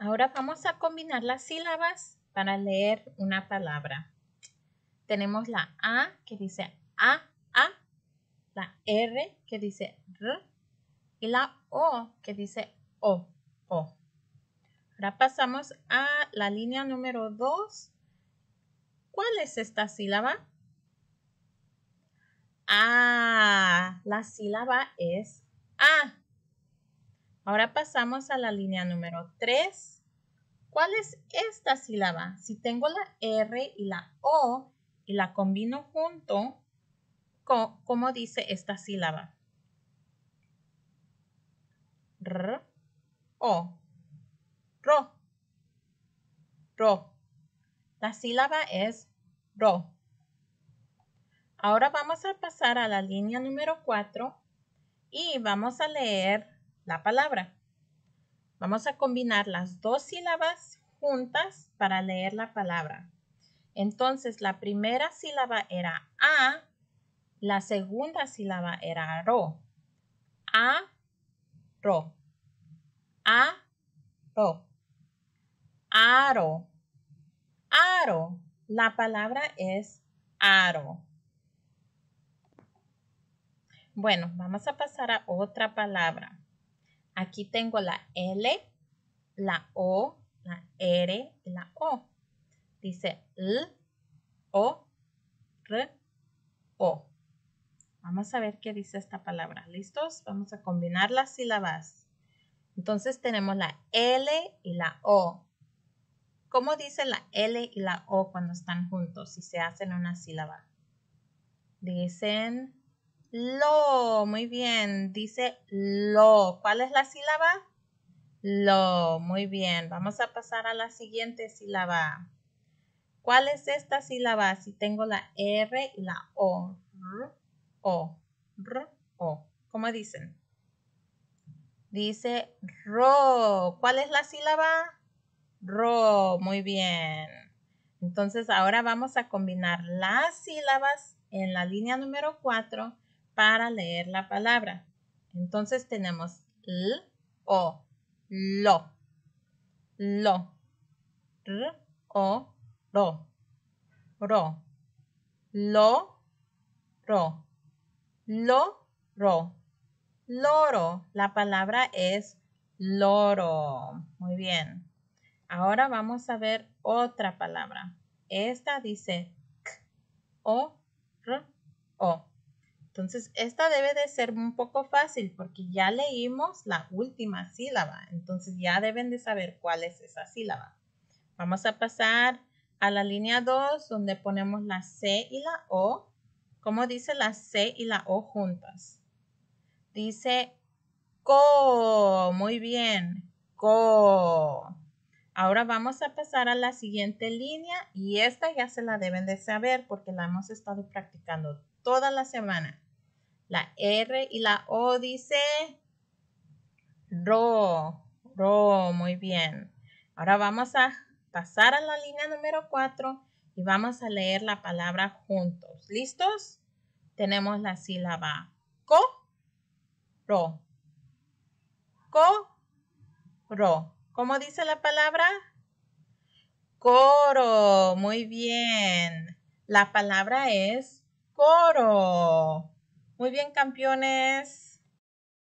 Ahora vamos a combinar las sílabas para leer una palabra. Tenemos la A que dice A, A, la R que dice R y la O que dice O, O. Ahora pasamos a la línea número 2. ¿Cuál es esta sílaba? A. La sílaba es A. Ahora pasamos a la línea número 3. ¿Cuál es esta sílaba? Si tengo la R y la O y la combino junto, ¿cómo dice esta sílaba? R, O, ro, ro. La sílaba es ro. Ahora vamos a pasar a la línea número 4 y vamos a leer la palabra. Vamos a combinar las dos sílabas juntas para leer la palabra. Entonces, la primera sílaba era a, la segunda sílaba era ro. A, ro. A, ro. Aro. Aro. La palabra es aro. Bueno, vamos a pasar a otra palabra. Aquí tengo la L, la O, la R, y la O. Dice L, O, R, O. Vamos a ver qué dice esta palabra. ¿Listos? Vamos a combinar las sílabas. Entonces tenemos la L y la O. ¿Cómo dice la L y la O cuando están juntos y se hacen una sílaba? Dicen lo, muy bien, dice lo. ¿Cuál es la sílaba? Lo, muy bien. Vamos a pasar a la siguiente sílaba. ¿Cuál es esta sílaba? Si tengo la R y la O. R, o, R, O. ¿Cómo dicen? Dice ro. ¿Cuál es la sílaba? Ro. Muy bien. Entonces ahora vamos a combinar las sílabas en la línea número 4 para leer la palabra. Entonces tenemos l o lo, lo, r o ro, ro, lo, ro, lo, ro, loro. La palabra es loro. Muy bien. Ahora vamos a ver otra palabra. Esta dice k, o, r, o. Entonces, esta debe de ser un poco fácil porque ya leímos la última sílaba, entonces ya deben de saber cuál es esa sílaba. Vamos a pasar a la línea 2 donde ponemos la C y la O. ¿Cómo dice la C y la O juntas? Dice co. Muy bien. Co. Ahora vamos a pasar a la siguiente línea y esta ya se la deben de saber porque la hemos estado practicando toda la semana. La R y la O dice ro, ro, muy bien. Ahora vamos a pasar a la línea número 4 y vamos a leer la palabra juntos. ¿Listos? Tenemos la sílaba co, ro. Co, ro. ¿Cómo dice la palabra? Coro, muy bien. La palabra es coro. Muy bien, campeones.